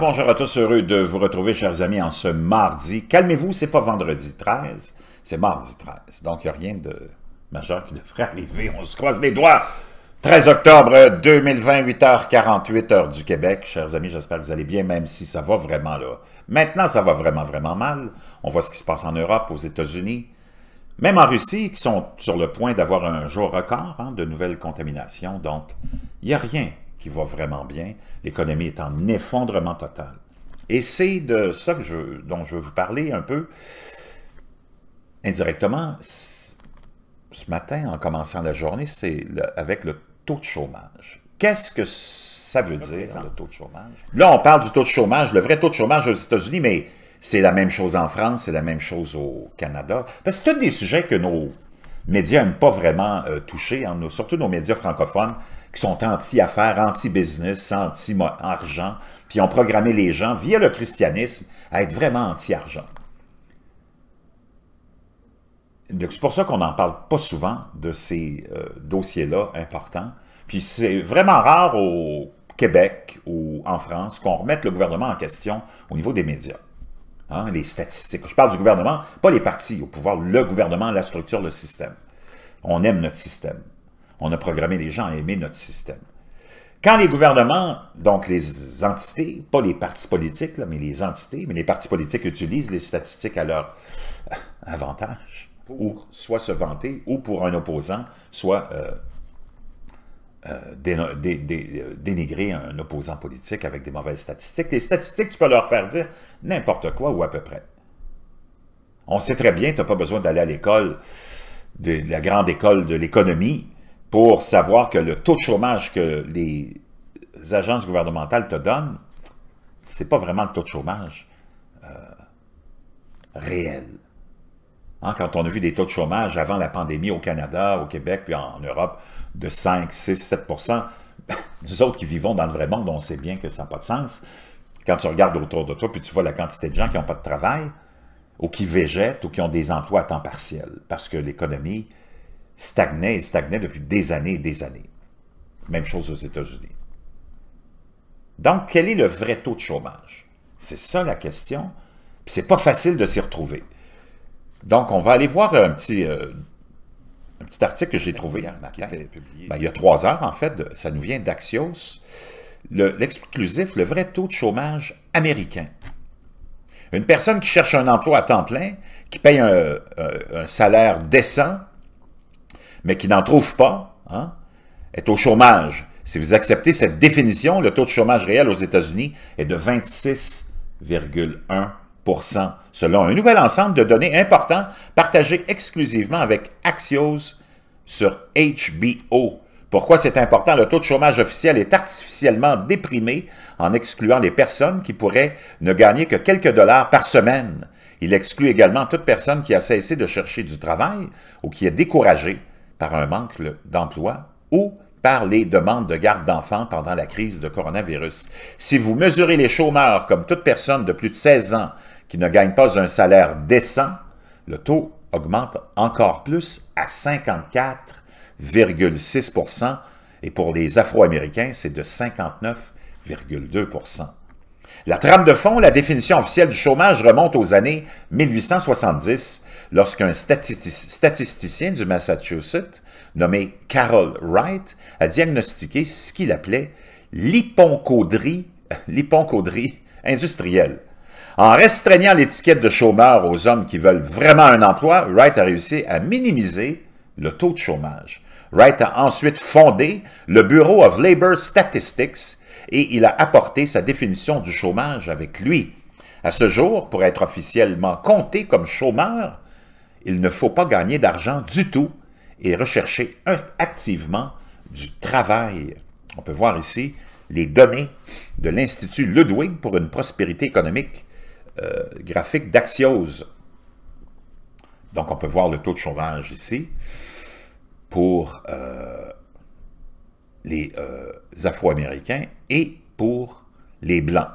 bonjour à tous, heureux de vous retrouver chers amis en ce mardi. Calmez-vous, c'est pas vendredi 13, c'est mardi 13. Donc il n'y a rien de majeur qui devrait arriver, on se croise les doigts. 13 octobre 2020, 8h48, heure du Québec. Chers amis, j'espère que vous allez bien, même si ça va vraiment là. Maintenant, ça va vraiment, vraiment mal. On voit ce qui se passe en Europe, aux États-Unis, même en Russie, qui sont sur le point d'avoir un jour record hein, de nouvelles contaminations. Donc, il n'y a rien qui va vraiment bien. L'économie est en effondrement total. Et c'est de ça que je, dont je veux vous parler un peu indirectement. Ce matin, en commençant la journée, c'est avec le taux de chômage. Qu'est-ce que ça veut dire, le taux de chômage? Là, on parle du taux de chômage, le vrai taux de chômage aux États-Unis, mais c'est la même chose en France, c'est la même chose au Canada. Parce que c'est un des sujets que nos médias n'aiment pas vraiment euh, toucher, hein, surtout nos médias francophones, qui sont anti-affaires, anti-business, anti-argent, puis ont programmé les gens, via le christianisme, à être vraiment anti-argent. C'est pour ça qu'on n'en parle pas souvent de ces euh, dossiers-là importants. Puis c'est vraiment rare au Québec ou en France qu'on remette le gouvernement en question au niveau des médias. Hein, les statistiques. Je parle du gouvernement, pas les partis au pouvoir, le gouvernement, la structure, le système. On aime notre système. On a programmé les gens à aimer notre système. Quand les gouvernements, donc les entités, pas les partis politiques, mais les entités, mais les partis politiques utilisent les statistiques à leur avantage, ou soit se vanter, ou pour un opposant, soit euh, euh, euh, dénigrer un opposant politique avec des mauvaises statistiques. Les statistiques, tu peux leur faire dire n'importe quoi ou à peu près. On sait très bien, tu n'as pas besoin d'aller à l'école, de, la grande école de l'économie, pour savoir que le taux de chômage que les agences gouvernementales te donnent, ce n'est pas vraiment le taux de chômage euh, réel. Hein, quand on a vu des taux de chômage avant la pandémie au Canada, au Québec, puis en, Europe, de 5, 6, 7 nous autres qui vivons dans le vrai monde, on sait bien que ça n'a pas de sens. Quand tu regardes autour de toi, puis tu vois la quantité de gens qui n'ont pas de travail, ou qui végètent, ou qui ont des emplois à temps partiel, parce que l'économie stagnait et stagnait depuis des années et des années. Même chose aux États-Unis. Donc, quel est le vrai taux de chômage? C'est ça la question. C'est pas facile de s'y retrouver. Donc, on va aller voir euh, un petit, euh, petit article que j'ai ben trouvé, publié, ben, il y a trois heures, en fait, ça nous vient d'Axios. L'exclusif, le, vrai taux de chômage américain. Une personne qui cherche un emploi à temps plein, qui paye un, euh, salaire décent, mais qui n'en trouve pas, hein, est au chômage. Si vous acceptez cette définition, le taux de chômage réel aux États-Unis est de 26,1 selon un nouvel ensemble de données importants partagées exclusivement avec Axios sur HBO. Pourquoi c'est important? Le taux de chômage officiel est artificiellement déprimé en excluant les personnes qui pourraient ne gagner que quelques dollars par semaine. Il exclut également toute personne qui a cessé de chercher du travail ou qui est découragée par un manque d'emploi ou par les demandes de garde d'enfants pendant la crise de coronavirus. Si vous mesurez les chômeurs comme toute personne de plus de 16 ans qui ne gagnent pas un salaire décent, le taux augmente encore plus à 54,6 et pour les Afro-Américains, c'est de 59,2 La trame de fond, la définition officielle du chômage remonte aux années 1870, lorsqu'un statisticien du Massachusetts, nommé Carol Wright, a diagnostiqué ce qu'il appelait l'hyponcaudrie industrielle. En restreignant l'étiquette de chômeur aux hommes qui veulent vraiment un emploi, Wright a réussi à minimiser le taux de chômage. Wright a ensuite fondé le Bureau of Labor Statistics et il a apporté sa définition du chômage avec lui. À ce jour, pour être officiellement compté comme chômeur, il ne faut pas gagner d'argent du tout et rechercher activement du travail. On peut voir ici les données de l'Institut Ludwig pour une prospérité économique euh, graphique d'Axios. Donc, on peut voir le taux de chômage ici pour euh, les euh, Afro-Américains et pour les Blancs.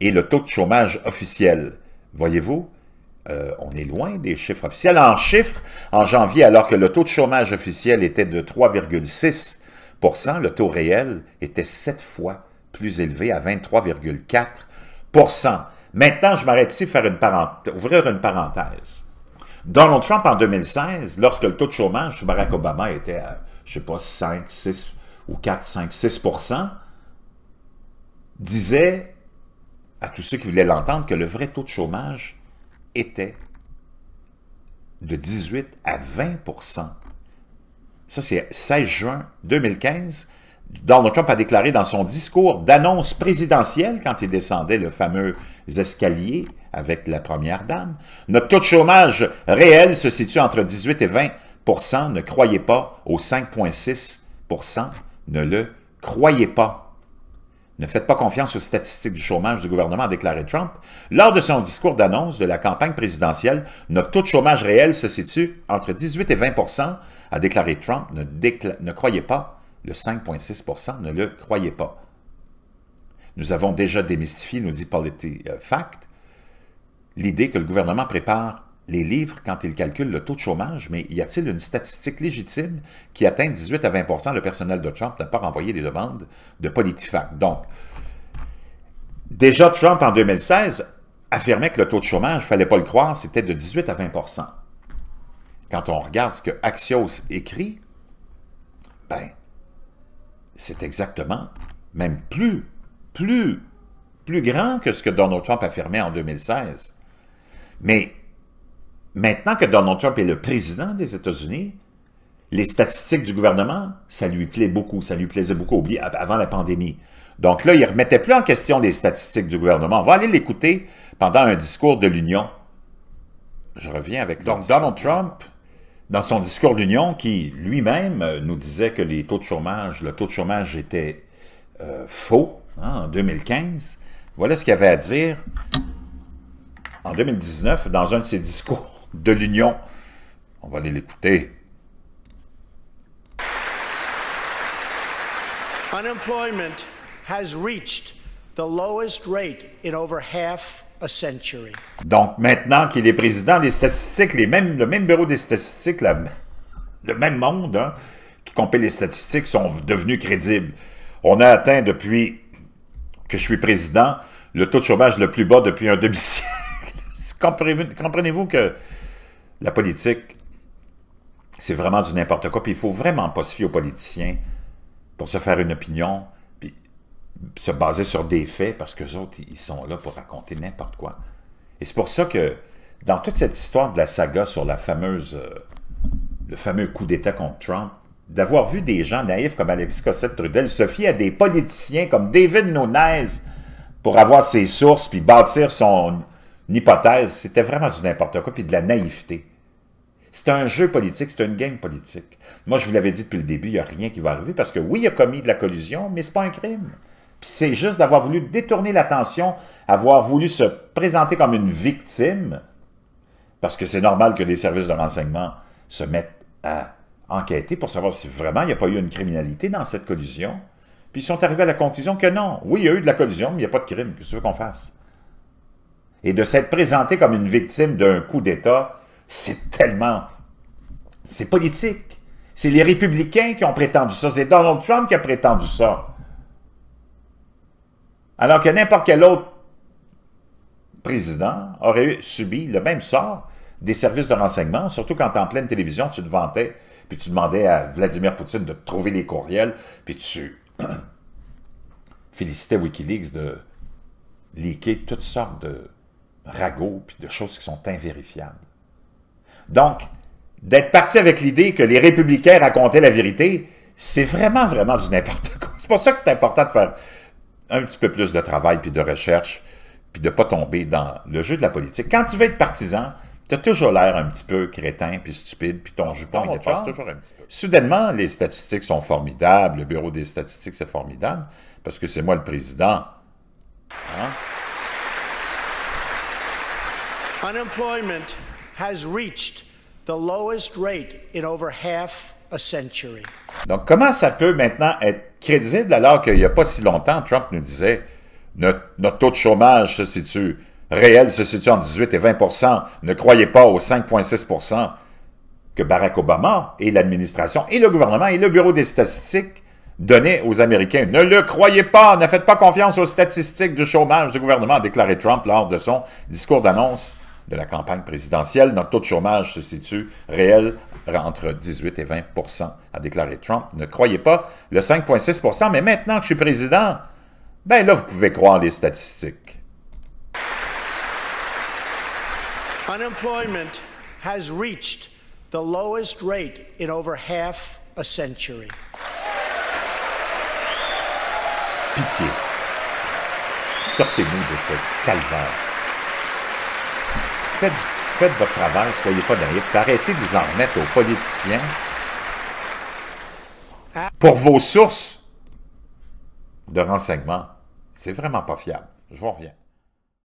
Et le taux de chômage officiel, voyez-vous, on est loin des chiffres officiels. En chiffres, en janvier, alors que le taux de chômage officiel était de 3,6 le taux réel était sept fois plus élevé à 23,4 Maintenant, je m'arrête ici faire ouvrir une parenthèse. Donald Trump, en 2016, lorsque le taux de chômage sous Barack Obama était à, je ne sais pas, 5, 6 ou 4, 5, 6 disait à tous ceux qui voulaient l'entendre que le vrai taux de chômage était de 18 à 20 ça, c'est 16 juin 2015. Donald Trump a déclaré dans son discours d'annonce présidentielle, quand il descendait le fameux escaliers avec la première dame. Notre taux de chômage réel se situe entre 18 et 20 Ne croyez pas au 5,6 Ne le croyez pas. Ne faites pas confiance aux statistiques du chômage du gouvernement, a déclaré Trump. Lors de son discours d'annonce de la campagne présidentielle, notre taux de chômage réel se situe entre 18 et 20 a déclaré Trump. Ne, ne croyez pas le 5,6 ne le croyez pas. Nous avons déjà démystifié, nous dit PolitiFact, euh, l'idée que le gouvernement prépare les livres quand il calcule le taux de chômage, mais y a-t-il une statistique légitime qui atteint 18 à 20 Le personnel de Trump n'a pas renvoyé des demandes de PolitiFact. Donc, déjà Trump en 2016 affirmait que le taux de chômage, fallait pas le croire, c'était de 18 à 20 Quand on regarde ce que Axios écrit, ben, c'est exactement, même plus plus, grand que ce que Donald Trump affirmait en 2016. Mais maintenant que Donald Trump est le président des États-Unis, les statistiques du gouvernement, ça lui plaît beaucoup, ça lui plaisait beaucoup, avant la pandémie. Donc là, il ne remettait plus en question les statistiques du gouvernement. On va aller l'écouter pendant un discours de l'Union. Je reviens avec... Donc Donald Trump, dans son discours de l'Union, qui lui-même euh, nous disait que les taux de chômage, le taux de chômage était euh, faux, Hein, en 2015. Voilà ce qu'il avait à dire en 2019 dans un de ses discours de l'Union. On va aller l'écouter. Donc maintenant qu'il est président des statistiques, les mêmes, le même bureau des statistiques, le même monde hein, qui compile les statistiques sont devenus crédibles. On a atteint depuis que je suis président, le taux de chômage le plus bas depuis un demi-siècle. Comprenez-vous que la politique, c'est vraiment du n'importe quoi, puis il faut vraiment pas se fier aux politiciens pour se faire une opinion, puis se baser sur des faits, parce que autres, ils sont là pour raconter n'importe quoi. Et c'est pour ça que, dans toute cette histoire de la saga sur euh, le fameux coup d'État contre Trump, d'avoir vu des gens naïfs comme Alexis Cossette-Trudel se fier à des politiciens comme David Nunez pour avoir ses sources puis bâtir son hypothèse, c'était vraiment du n'importe quoi puis de la naïveté. C'est un jeu politique, c'est une game politique. Moi, je vous l'avais dit depuis le début, il n'y a rien qui va arriver parce que oui, il a commis de la collusion, mais ce n'est pas un crime. c'est juste d'avoir voulu détourner l'attention, avoir voulu se présenter comme une victime, parce que c'est normal que les services de renseignement se mettent à enquêté pour savoir si vraiment il n'y a pas eu une criminalité dans cette collision. Puis ils sont arrivés à la conclusion que non. Oui, il y a eu de la collision, mais il n'y a pas de crime. Qu'est-ce que tu veux qu'on fasse? Et de s'être présenté comme une victime d'un coup d'État, c'est tellement... C'est politique. C'est les républicains qui ont prétendu ça. C'est Donald Trump qui a prétendu ça. Alors que n'importe quel autre président aurait subi le même sort des services de renseignement, surtout quand en pleine télévision, tu te vantais puis tu demandais à Vladimir Poutine de trouver les courriels, puis tu félicitais Wikileaks de leaker toutes sortes de ragots, puis de choses qui sont invérifiables. Donc, d'être parti avec l'idée que les républicains racontaient la vérité, c'est vraiment, vraiment du n'importe quoi. C'est pour ça que c'est important de faire un petit peu plus de travail, puis de recherche, puis de ne pas tomber dans le jeu de la politique. Quand tu veux être partisan, T'as toujours l'air un petit peu crétin puis stupide, puis ton jupon, il Soudainement, les statistiques sont formidables, le bureau des statistiques, c'est formidable, parce que c'est moi le président. Donc, comment ça peut maintenant être crédible alors qu'il n'y a pas si longtemps, Trump nous disait notre taux de chômage se situe réel se situe entre 18 et 20 Ne croyez pas aux 5,6 que Barack Obama et l'administration et le gouvernement et le Bureau des statistiques donnaient aux Américains. Ne le croyez pas, ne faites pas confiance aux statistiques du chômage du gouvernement, a déclaré Trump lors de son discours d'annonce de la campagne présidentielle. Notre taux de chômage se situe réel entre 18 et 20 a déclaré Trump. Ne croyez pas le 5,6 mais maintenant que je suis président, ben là, vous pouvez croire les statistiques. Unemployment has reached the lowest rate in over half a Pitié. Sortez-nous de ce calvaire. Faites, votre travail, soyez pas naïfs. Arrêtez de vous en remettre aux politiciens pour vos sources de renseignements. C'est vraiment pas fiable. Je vous reviens.